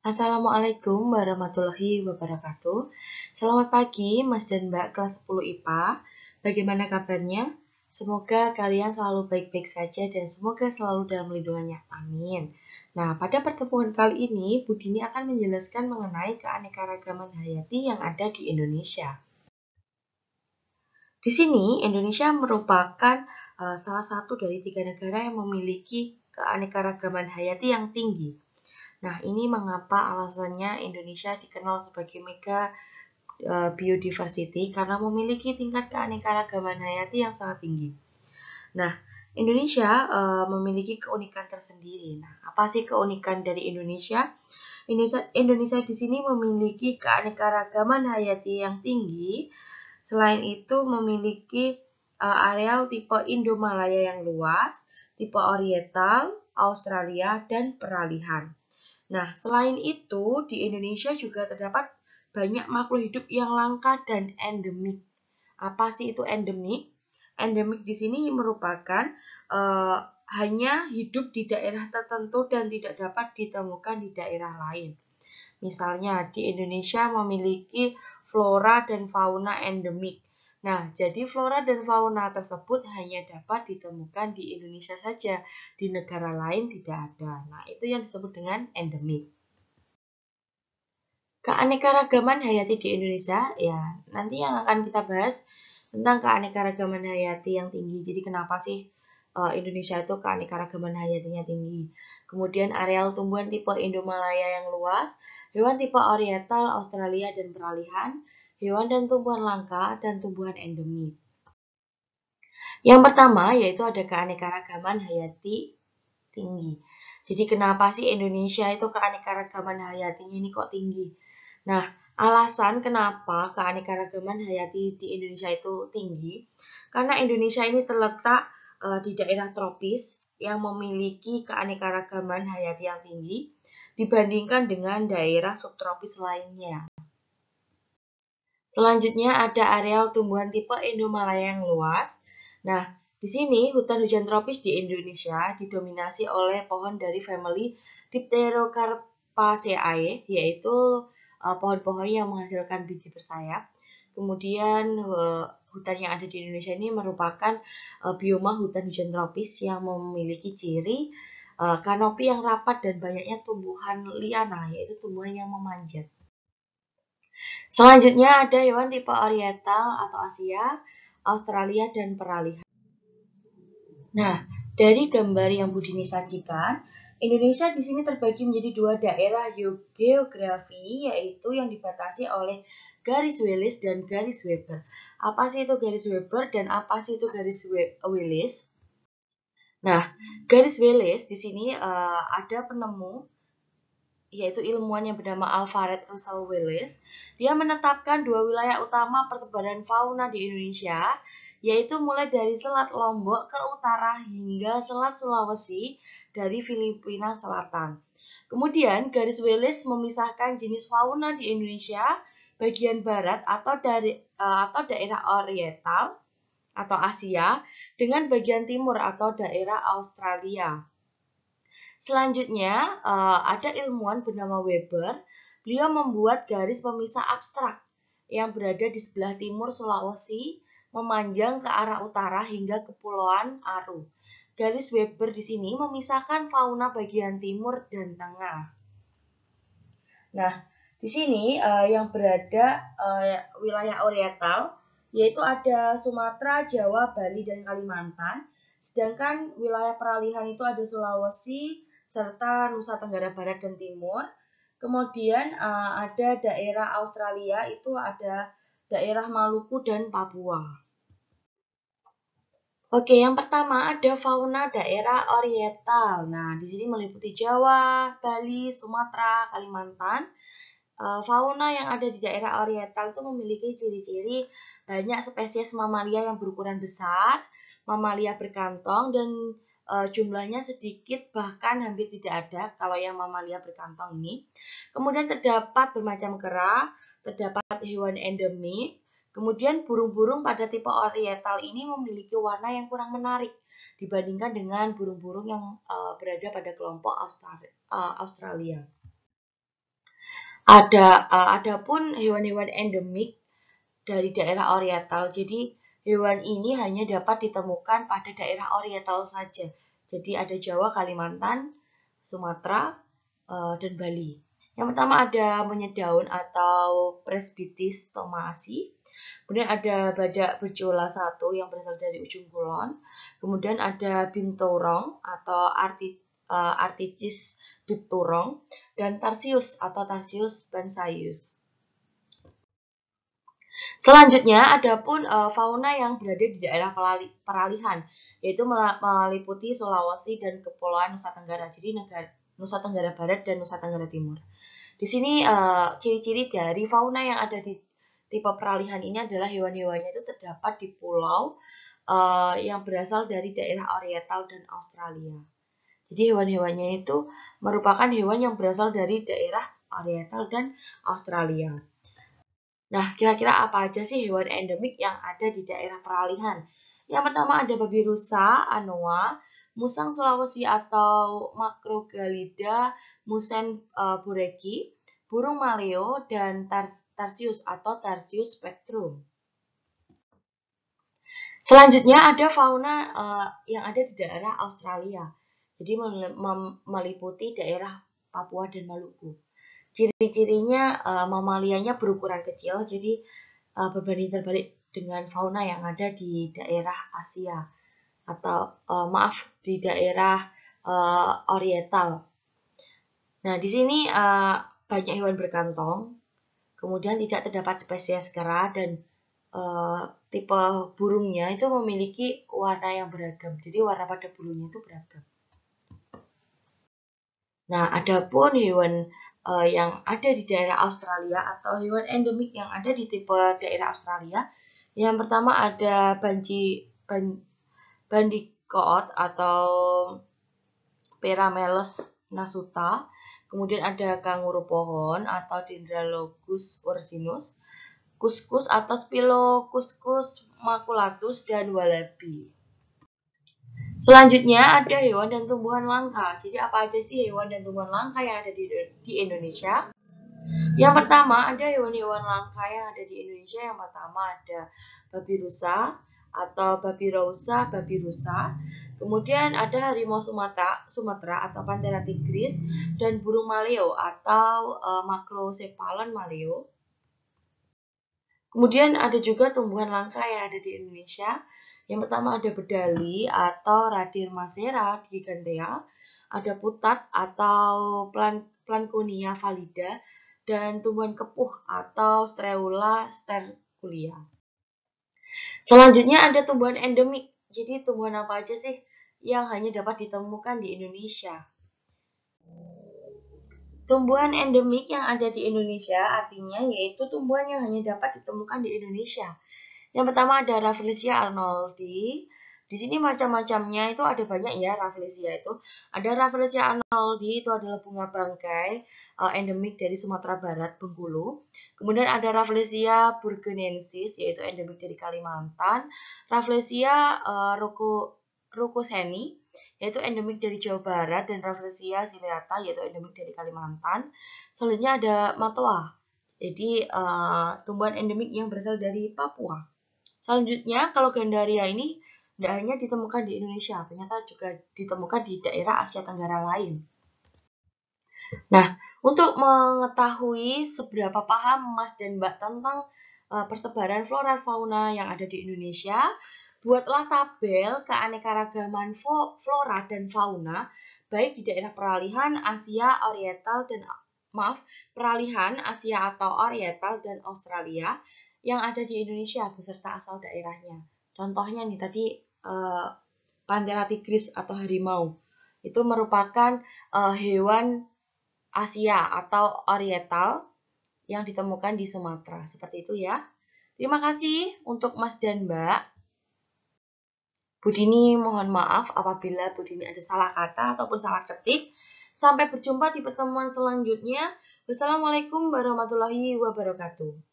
Assalamualaikum warahmatullahi wabarakatuh. Selamat pagi Mas dan Mbak kelas 10 IPA. Bagaimana kabarnya? Semoga kalian selalu baik-baik saja dan semoga selalu dalam lindungannya. Amin. Nah, pada pertemuan kali ini, Budini akan menjelaskan mengenai keanekaragaman hayati yang ada di Indonesia. Di sini, Indonesia merupakan eh, salah satu dari tiga negara yang memiliki keanekaragaman hayati yang tinggi. Nah, ini mengapa alasannya Indonesia dikenal sebagai mega e, biodiversity karena memiliki tingkat keanekaragaman hayati yang sangat tinggi. Nah, Indonesia e, memiliki keunikan tersendiri. Nah, apa sih keunikan dari Indonesia? Indonesia, Indonesia di sini memiliki keanekaragaman hayati yang tinggi. Selain itu memiliki e, area tipe malaya yang luas, tipe oriental, Australia, dan peralihan. Nah, selain itu, di Indonesia juga terdapat banyak makhluk hidup yang langka dan endemik. Apa sih itu endemik? Endemik di sini merupakan e, hanya hidup di daerah tertentu dan tidak dapat ditemukan di daerah lain. Misalnya, di Indonesia memiliki flora dan fauna endemik Nah, jadi flora dan fauna tersebut hanya dapat ditemukan di Indonesia saja, di negara lain tidak ada. Nah, itu yang disebut dengan endemik. Keanekaragaman hayati di Indonesia, ya, nanti yang akan kita bahas tentang keanekaragaman hayati yang tinggi. Jadi kenapa sih eh, Indonesia itu keanekaragaman hayatinya tinggi? Kemudian areal tumbuhan tipe Indomalaya yang luas, hewan tipe oriental, Australia, dan peralihan, hewan dan tumbuhan langka, dan tumbuhan endemik. Yang pertama yaitu ada keanekaragaman hayati tinggi. Jadi kenapa sih Indonesia itu keanekaragaman hayatinya ini kok tinggi? Nah, alasan kenapa keanekaragaman hayati di Indonesia itu tinggi karena Indonesia ini terletak uh, di daerah tropis yang memiliki keanekaragaman hayati yang tinggi dibandingkan dengan daerah subtropis lainnya. Selanjutnya ada areal tumbuhan tipe Indomalaya yang luas. Nah, di sini hutan hujan tropis di Indonesia didominasi oleh pohon dari family Dipterocarpaceae, yaitu eh, pohon-pohon yang menghasilkan biji bersayap. Kemudian eh, hutan yang ada di Indonesia ini merupakan eh, bioma hutan hujan tropis yang memiliki ciri kanopi yang rapat dan banyaknya tumbuhan liana, yaitu tumbuhan yang memanjat. Selanjutnya ada hewan tipe oriental atau Asia, Australia, dan peralihan. Nah, dari gambar yang Budini sajikan, Indonesia di sini terbagi menjadi dua daerah geografi, yaitu yang dibatasi oleh garis Willis dan garis Weber. Apa sih itu garis Weber dan apa sih itu garis Willis? Nah, garis Willis di sini uh, ada penemu yaitu ilmuwan yang bernama Alfred Russel Willis, dia menetapkan dua wilayah utama persebaran fauna di Indonesia, yaitu mulai dari Selat Lombok ke utara hingga Selat Sulawesi dari Filipina Selatan. Kemudian, garis Willis memisahkan jenis fauna di Indonesia bagian barat atau dari e, atau daerah oriental atau Asia dengan bagian timur atau daerah Australia. Selanjutnya, eh, ada ilmuwan bernama Weber. Beliau membuat garis pemisah abstrak yang berada di sebelah timur Sulawesi, memanjang ke arah utara hingga kepulauan Aru. Garis Weber di sini memisahkan fauna bagian timur dan tengah. Nah, di sini eh, yang berada eh, wilayah oriental yaitu ada Sumatera, Jawa, Bali, dan Kalimantan. Sedangkan wilayah peralihan itu ada Sulawesi, serta Nusa Tenggara Barat dan Timur. Kemudian uh, ada daerah Australia itu ada daerah Maluku dan Papua. Oke, yang pertama ada fauna daerah oriental. Nah, di sini meliputi Jawa, Bali, Sumatera, Kalimantan. E, fauna yang ada di daerah oriental itu memiliki ciri-ciri banyak spesies mamalia yang berukuran besar, mamalia berkantong, dan Eh, jumlahnya sedikit bahkan hampir tidak ada kalau yang mamalia berkantong ini. Kemudian terdapat bermacam kera, terdapat hewan endemik, kemudian burung-burung pada tipe oriental ini memiliki warna yang kurang menarik dibandingkan dengan burung-burung yang uh, berada pada kelompok eh, Australia. Ada uh, adapun hewan-hewan endemik dari daerah oriental. Jadi Hewan ini hanya dapat ditemukan pada daerah oriental saja. Jadi ada Jawa, Kalimantan, Sumatera, eh, dan Bali. Yang pertama ada menyedaun atau presbitis tomasi. Kemudian ada badak berjola satu yang berasal dari ujung kulon. Kemudian ada binturong atau arti, uh, articis bipturong dan tarsius atau tarsius bansaius. Selanjutnya, ada pun e, fauna yang berada di daerah peralihan, yaitu meliputi Sulawesi dan Kepulauan Nusa Tenggara, jadi negara, Nusa Tenggara Barat dan Nusa Tenggara Timur. Di sini eh, ciri-ciri e, dari fauna yang ada di tipe peralihan ini adalah hewan-hewannya itu terdapat di pulau e, yang berasal dari daerah Oriental dan Australia. Jadi hewan-hewannya itu merupakan hewan yang berasal dari daerah Oriental dan Australia. Nah, kira-kira apa aja sih hewan endemik yang ada di daerah peralihan? Yang pertama ada babi rusa, anoa, musang Sulawesi atau makrogalida, musen uh, e, bureki, burung maleo, dan tarsius atau tarsius spectrum. Selanjutnya ada fauna uh, yang ada di daerah Australia. Jadi meliputi daerah Papua dan Maluku. Ciri-cirinya uh, mamalianya berukuran kecil, jadi uh, berbanding terbalik dengan fauna yang ada di daerah Asia atau uh, maaf di daerah uh, Oriental. Nah, di sini uh, banyak hewan berkantong, kemudian tidak terdapat spesies kera dan uh, tipe burungnya itu memiliki warna yang beragam. Jadi warna pada bulunya itu beragam. Nah, adapun hewan uh, yang ada di daerah Australia atau hewan endemik yang ada di tipe daerah Australia. Yang pertama ada banji ban, bandicoot atau Perameles nasuta. Kemudian ada kanguru pohon atau Dendrologus ursinus, kuskus atau Spilocuscus maculatus dan walabi. Selanjutnya ada hewan dan tumbuhan langka. Jadi apa aja sih hewan dan tumbuhan langka yang ada di, di Indonesia? Yang pertama ada hewan-hewan langka yang ada di Indonesia. Yang pertama ada babi rusa atau babi rusa, babi rusa. Kemudian ada harimau Sumatera, Sumatera atau Panthera tigris dan burung maleo atau e, eh, makrosepalon maleo. Kemudian ada juga tumbuhan langka yang ada di Indonesia, yang pertama ada bedali atau radir di gigantea, ada putat atau plan Planconia valida, dan tumbuhan kepuh atau Streula sterculia. Selanjutnya ada tumbuhan endemik. Jadi tumbuhan apa aja sih yang hanya dapat ditemukan di Indonesia? Tumbuhan endemik yang ada di Indonesia artinya yaitu tumbuhan yang hanya dapat ditemukan di Indonesia. Yang pertama ada Rafflesia arnoldi. Di sini macam-macamnya itu ada banyak ya Rafflesia itu. Ada Rafflesia arnoldi itu adalah bunga bangkai uh, endemik dari Sumatera Barat, Bengkulu. Kemudian ada Rafflesia burgenensis yaitu endemik dari Kalimantan. Rafflesia uh, roko yaitu endemik dari Jawa Barat dan Rafflesia ciliata yaitu endemik dari Kalimantan. Selanjutnya ada matoa. Jadi uh, tumbuhan endemik yang berasal dari Papua. Selanjutnya, kalau Gandaria ini tidak hanya ditemukan di Indonesia, ternyata juga ditemukan di daerah Asia Tenggara lain. Nah, untuk mengetahui seberapa paham Mas dan Mbak tentang eh, persebaran flora fauna yang ada di Indonesia, buatlah tabel keanekaragaman flora dan fauna baik di daerah peralihan Asia Oriental dan maaf, peralihan Asia atau Oriental dan Australia yang ada di Indonesia beserta asal daerahnya. Contohnya nih tadi eh, Panthera tigris atau harimau. Itu merupakan eh, hewan Asia atau Oriental yang ditemukan di Sumatera. Seperti itu ya. Terima kasih untuk Mas dan Mbak. Budini mohon maaf apabila Budini ada salah kata ataupun salah ketik. Sampai berjumpa di pertemuan selanjutnya. Wassalamualaikum warahmatullahi wabarakatuh.